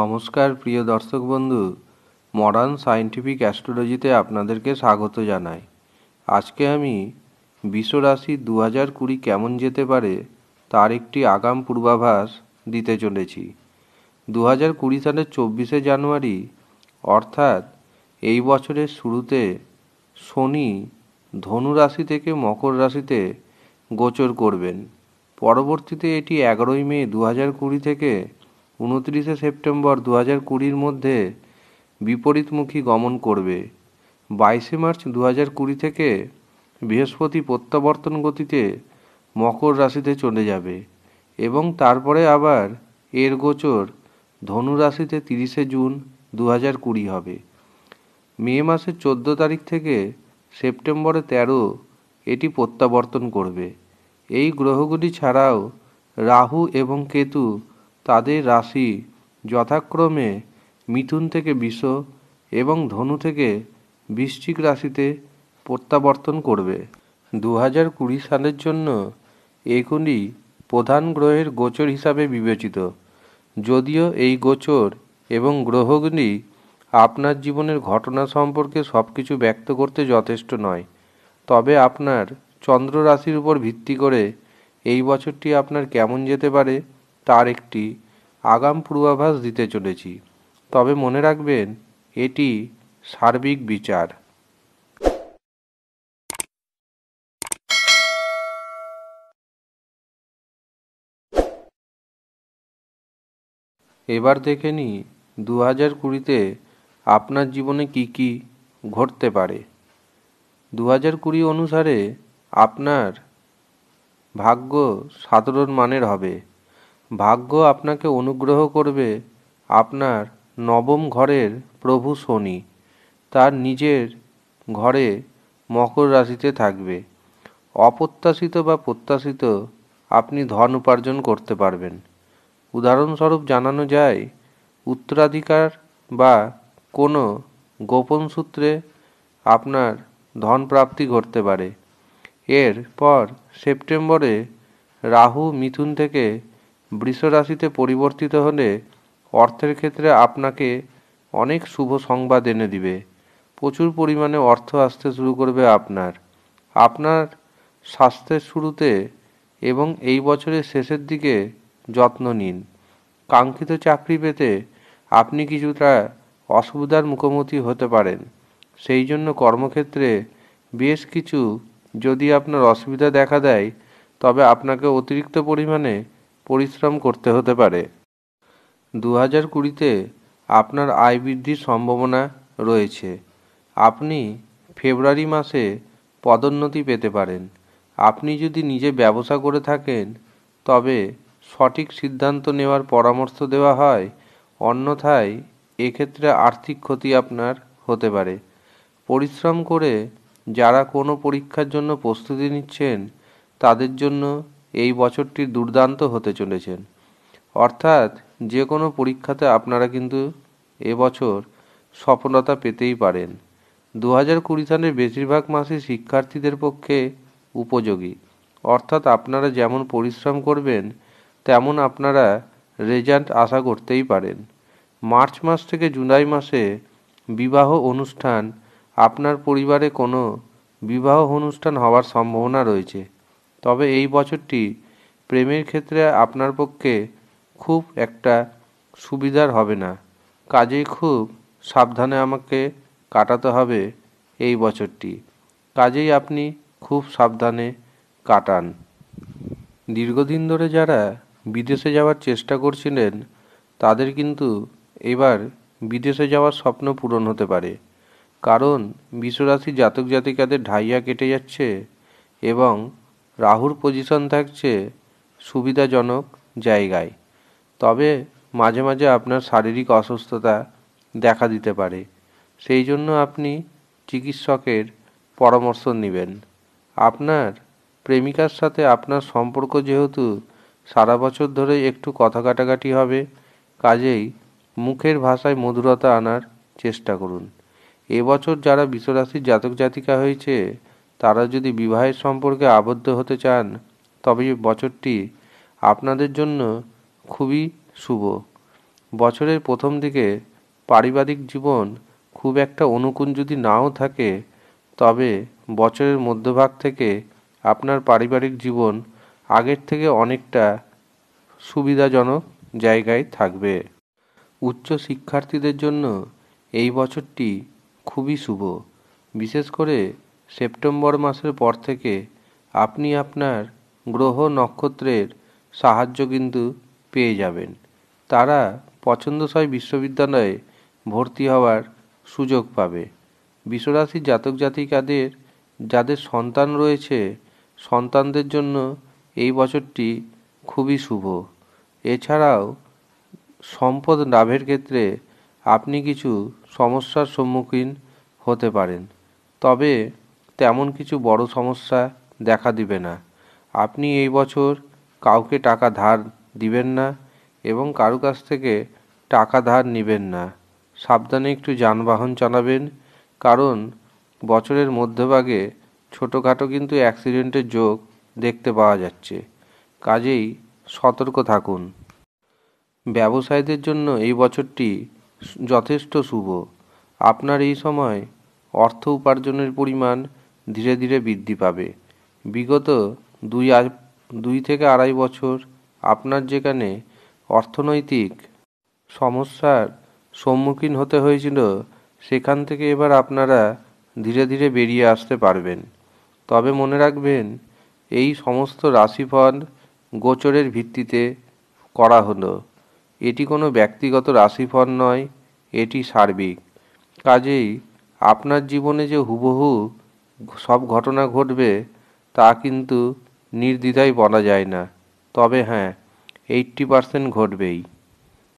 নমস্কার প্রিয় দর্শক বন্ধু মডার্ন সায়েন্টিফিক অ্যাস্ট্রোলজিতে আপনাদেরকে স্বাগত জানাই আজকে আমি বিশ্বরাশি দু হাজার কুড়ি কেমন যেতে পারে তার একটি আগাম পূর্বাভাস দিতে চলেছি দু হাজার কুড়ি সালের চব্বিশে জানুয়ারি অর্থাৎ এই বছরের শুরুতে শনি ধনু রাশি থেকে মকর রাশিতে গোচর করবেন পরবর্তীতে এটি এগারোই মে দু হাজার কুড়ি থেকে উনত্রিশে সেপ্টেম্বর দু হাজার কুড়ির মধ্যে বিপরীতমুখী গমন করবে বাইশে মার্চ দু হাজার কুড়ি থেকে বৃহস্পতি প্রত্যাবর্তন গতিতে মকর রাশিতে চলে যাবে এবং তারপরে আবার এর গোচর ধনু রাশিতে তিরিশে জুন দু হাজার কুড়ি হবে মে মাসের চোদ্দ তারিখ থেকে সেপ্টেম্বরে তেরো এটি প্রত্যাবর্তন করবে এই গ্রহগুলি ছাড়াও রাহু এবং কেতু তাদের রাশি যথাক্রমে মিথুন থেকে বিষ এবং ধনু থেকে বৃশ্চিক রাশিতে প্রত্যাবর্তন করবে দু হাজার কুড়ি সালের জন্য এগুলি প্রধান গ্রহের গোচর হিসাবে বিবেচিত যদিও এই গোচর এবং গ্রহগুলি আপনার জীবনের ঘটনা সম্পর্কে সব কিছু ব্যক্ত করতে যথেষ্ট নয় তবে আপনার চন্দ্র রাশির উপর ভিত্তি করে এই বছরটি আপনার কেমন যেতে পারে তার একটি আগাম পূর্বাভাস দিতে চলেছি তবে মনে রাখবেন এটি সার্বিক বিচার এবার দেখে নি দু হাজার কুড়িতে আপনার জীবনে কি কি ঘটতে পারে দু হাজার কুড়ি অনুসারে আপনার ভাগ্য সাধারণ মানের হবে ভাগ্য আপনাকে অনুগ্রহ করবে আপনার নবম ঘরের প্রভু শনি তার নিজের ঘরে মকর রাশিতে থাকবে অপ্রত্যাশিত বা প্রত্যাশিত আপনি ধন উপার্জন করতে পারবেন উদাহরণস্বরূপ জানানো যায় উত্তরাধিকার বা কোনো গোপন সূত্রে আপনার ধন প্রাপ্তি ঘটতে পারে এরপর সেপ্টেম্বরে রাহু মিথুন থেকে বৃষ রাশিতে পরিবর্তিত হলে অর্থের ক্ষেত্রে আপনাকে অনেক শুভ সংবাদ এনে দিবে প্রচুর পরিমাণে অর্থ আসতে শুরু করবে আপনার আপনার স্বাস্থ্যের শুরুতে এবং এই বছরের শেষের দিকে যত্ন নিন কাঙ্ক্ষিত চাকরি পেতে আপনি কিছুটা অসুবিধার মুখোমুখি হতে পারেন সেই জন্য কর্মক্ষেত্রে বেশ কিছু যদি আপনার অসুবিধা দেখা দেয় তবে আপনাকে অতিরিক্ত পরিমাণে পরিশ্রম করতে হতে পারে দু হাজার কুড়িতে আপনার আয় বৃদ্ধির সম্ভাবনা রয়েছে আপনি ফেব্রুয়ারি মাসে পদোন্নতি পেতে পারেন আপনি যদি নিজে ব্যবসা করে থাকেন তবে সঠিক সিদ্ধান্ত নেওয়ার পরামর্শ দেওয়া হয় অন্যথায় এক্ষেত্রে আর্থিক ক্ষতি আপনার হতে পারে পরিশ্রম করে যারা কোনো পরীক্ষার জন্য প্রস্তুতি নিচ্ছেন তাদের জন্য এই বছরটি দুর্দান্ত হতে চলেছেন অর্থাৎ যে কোনো পরীক্ষাতে আপনারা কিন্তু এবছর সফলতা পেতেই পারেন দু হাজার কুড়ি সালের বেশিরভাগ মাসই শিক্ষার্থীদের পক্ষে উপযোগী অর্থাৎ আপনারা যেমন পরিশ্রম করবেন তেমন আপনারা রেজাল্ট আশা করতেই পারেন মার্চ মাস থেকে জুলাই মাসে বিবাহ অনুষ্ঠান আপনার পরিবারে কোনো বিবাহ অনুষ্ঠান হওয়ার সম্ভাবনা রয়েছে তবে এই বছরটি প্রেমের ক্ষেত্রে আপনার পক্ষে খুব একটা সুবিধার হবে না কাজেই খুব সাবধানে আমাকে কাটাতে হবে এই বছরটি কাজেই আপনি খুব সাবধানে কাটান দীর্ঘদিন ধরে যারা বিদেশে যাওয়ার চেষ্টা করছিলেন তাদের কিন্তু এবার বিদেশে যাওয়ার স্বপ্ন পূরণ হতে পারে কারণ বিশ্বরাশি জাতক জাতিকাদের ঢাইয়া কেটে যাচ্ছে এবং রাহুর পজিশন থাকছে সুবিধাজনক জায়গায় তবে মাঝে মাঝে আপনার শারীরিক অসুস্থতা দেখা দিতে পারে সেই জন্য আপনি চিকিৎসকের পরামর্শ নেবেন আপনার প্রেমিকার সাথে আপনার সম্পর্ক যেহেতু সারা বছর ধরে একটু কথা কাটাকাটি হবে কাজেই মুখের ভাষায় মধুরতা আনার চেষ্টা করুন এবছর যারা বিশ্বরাশির জাতক জাতিকা হয়েছে তারা যদি বিবাহের সম্পর্কে আবদ্ধ হতে চান তবে বছরটি আপনাদের জন্য খুবই শুভ বছরের প্রথম দিকে পারিবারিক জীবন খুব একটা অনুকূল যদি নাও থাকে তবে বছরের মধ্যভাগ থেকে আপনার পারিবারিক জীবন আগের থেকে অনেকটা সুবিধাজনক জায়গায় থাকবে উচ্চ শিক্ষার্থীদের জন্য এই বছরটি খুবই শুভ বিশেষ করে সেপ্টেম্বর মাসের পর থেকে আপনি আপনার গ্রহ নক্ষত্রের সাহায্য কিন্তু পেয়ে যাবেন তারা পছন্দসই বিশ্ববিদ্যালয়ে ভর্তি হওয়ার সুযোগ পাবে বিশ্বরাশি জাতক জাতিকাদের যাদের সন্তান রয়েছে সন্তানদের জন্য এই বছরটি খুবই শুভ এছাড়াও সম্পদ লাভের ক্ষেত্রে আপনি কিছু সমস্যার সম্মুখীন হতে পারেন তবে তেমন কিছু বড় সমস্যা দেখা দিবে না আপনি এই বছর কাউকে টাকা ধার দিবেন না এবং কারো কাছ থেকে টাকা ধার নেবেন না সাবধানে একটু যানবাহন চালাবেন কারণ বছরের মধ্যভাগে ছোটোখাটো কিন্তু অ্যাক্সিডেন্টের যোগ দেখতে পাওয়া যাচ্ছে কাজেই সতর্ক থাকুন ব্যবসায়ীদের জন্য এই বছরটি যথেষ্ট শুভ আপনার এই সময় অর্থ উপার্জনের পরিমাণ ধীরে ধীরে বৃদ্ধি পাবে বিগত দুই আর দুই থেকে আড়াই বছর আপনার যেখানে অর্থনৈতিক সমস্যার সম্মুখীন হতে হয়েছিল সেখান থেকে এবার আপনারা ধীরে ধীরে বেরিয়ে আসতে পারবেন তবে মনে রাখবেন এই সমস্ত রাশিফল গোচরের ভিত্তিতে করা হলো এটি কোনো ব্যক্তিগত রাশিফল নয় এটি সার্বিক কাজেই আপনার জীবনে যে হুবহু সব ঘটনা ঘটবে তা কিন্তু নির্দ্বিধায় বলা যায় না তবে হ্যাঁ এইট্টি পারসেন্ট ঘটবেই